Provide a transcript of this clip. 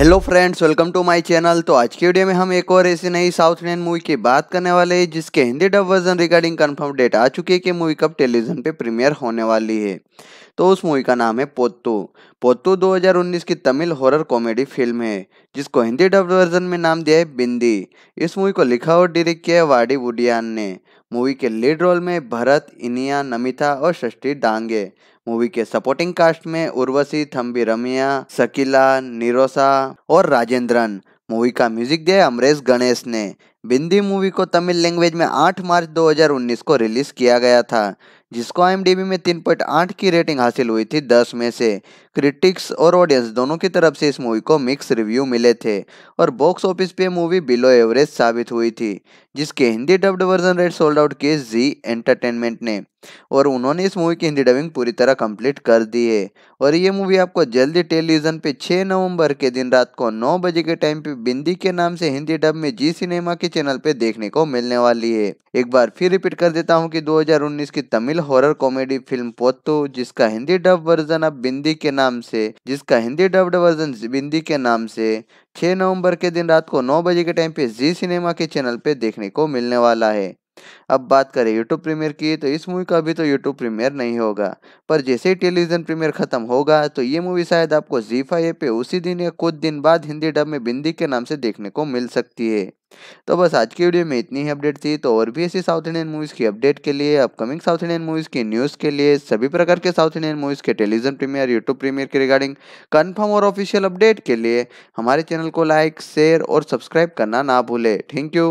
hello friends welcome to my channel तो आज की वीडियो में हम एक और ऐसी नई साउथ इंडियन मूवी की बात करने वाले हैं जिसके Hindi dub version regarding confirm date आ चुकी है कि मूवी कब टेलीविजन पे प्रीमियर होने वाली है तो उस मूवी का नाम है पोत्तू पोत्तू 2019 की तमिल हॉरर कॉमेडी फिल्म है जिसको हिंदी डब वर्जन में नाम दिया है बिंदी इस मूवी को लिखा और डायरेक्ट किया है वाडी वुडियान ने मूवी के लीड रोल में भरत इनिया नमिता और षष्टि डांगे मूवी के सपोर्टिंग कास्ट में उर्वशी थम्बी रमिया सकीला निरोसा और राजेंद्रन मूवी का म्यूजिक दिया अमरेश गणेश ने बिंदी मूवी को तमिल लैंग्वेज में 8 मार्च 2019 को रिलीज किया गया था जिसको आई में 3.8 की रेटिंग हासिल हुई थी 10 में से क्रिटिक्स और ऑडियंस दोनों की तरफ से इस मूवी को मिक्स रिव्यू मिले थे और बॉक्स ऑफिस पे मूवी बिलो एवरेज साबित हुई थी जिसके Hindi dubbed version rate sold out किए जी एंटरटेनमेंट ने और उन्होंने इस मूवी की हिंदी डबिंग पूरी तरह कम्प्लीट कर दी है और ये मूवी आपको जल्दी टेलीविजन पे छः नवम्बर के दिन रात को नौ बजे के टाइम पे बिंदी के नाम से हिंदी डब में जी सिनेमा के चैनल पे देखने को मिलने वाली है एक बार फिर रिपीट कर देता हूँ कि 2019 की Tamil horror comedy film Pottu जिसका हिंदी डब वर्जन अब बिंदी के नाम से जिसका हिंदी डब्ड वर्जन बिंदी के नाम से 6 नवंबर के दिन रात को 9 बजे के टाइम पे जी सिनेमा के चैनल पे देखने को मिलने वाला है अब बात करें यूट्यूब प्रीमियर की तो इस मूवी का अभी तो यूट्यूब प्रीमियर नहीं होगा पर जैसे ही टेलीविजन प्रीमियर खत्म होगा तो ये मूवी शायद आपको जी फाइव पे उसी दिन या कुछ दिन बाद हिंदी डब में बिंदी के नाम से देखने को मिल सकती है तो बस आज की वीडियो में इतनी ही अपडेट थी तो और भी ऐसी साउथ इंडियन मूवीज़ की अपडेट के लिए अपकमिंग साउथ इंडियन मूवीज़ की न्यूज़ के लिए सभी प्रकार के साउथ इंडियन मूवीज़ के टेलीविजन प्रीमियर यूट्यूब प्रीमियर के रिगार्डिंग कन्फर्म और ऑफिशियल अपडेट के लिए हमारे चैनल को लाइक शेयर और सब्सक्राइब करना ना भूले थैंक यू